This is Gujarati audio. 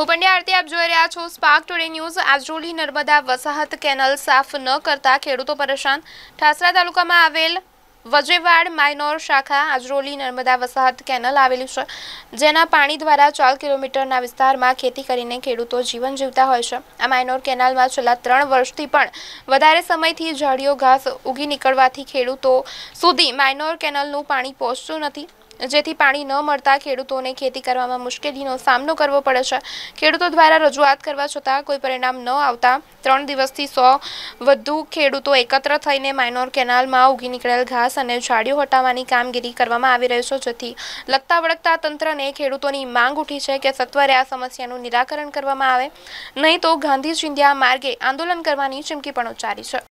હું પંડ્યા આરતી આપ જોઈ રહ્યા છો સ્પાર્ક ટુડે ન્યૂઝ આજરોલી નર્મદા વસાહત કેનલ સાફ ન કરતા ખેડૂતો પરેશાન ઠાસરા તાલુકામાં આવેલ વજેવાડ માઇનોર શાખા આજરોલી નર્મદા વસાહત કેનલ આવેલી છે જેના પાણી દ્વારા ચાર કિલોમીટરના વિસ્તારમાં ખેતી કરીને ખેડૂતો જીવન જીવતા હોય છે આ માઇનોર કેનાલમાં છેલ્લા ત્રણ વર્ષથી પણ વધારે સમયથી ઝાડીઓ ઘાસ ઉગી નીકળવાથી ખેડૂતો સુધી માઇનોર કેનલનું પાણી પહોંચતું નથી જેથી પાણી ન મળતા ખેડૂતોને ખેતી કરવામાં મુશ્કેલીનો સામનો કરવો પડે છે ખેડૂતો દ્વારા રજૂઆત કરવા છતાં કોઈ પરિણામ ન આવતા ત્રણ દિવસથી સો વધુ ખેડૂતો એકત્ર થઈને માઇનોર કેનાલમાં ઉગી નીકળેલ ઘાસ અને ઝાડીઓ હટાવવાની કામગીરી કરવામાં આવી રહી છે જેથી લગતા વળગતા તંત્રને ખેડૂતોની માંગ ઉઠી છે કે સત્વરે આ સમસ્યાનું નિરાકરણ કરવામાં આવે નહીં તો ગાંધી ચિંધ્યા માર્ગે આંદોલન કરવાની ચીમકી પણ ઉચ્ચારી છે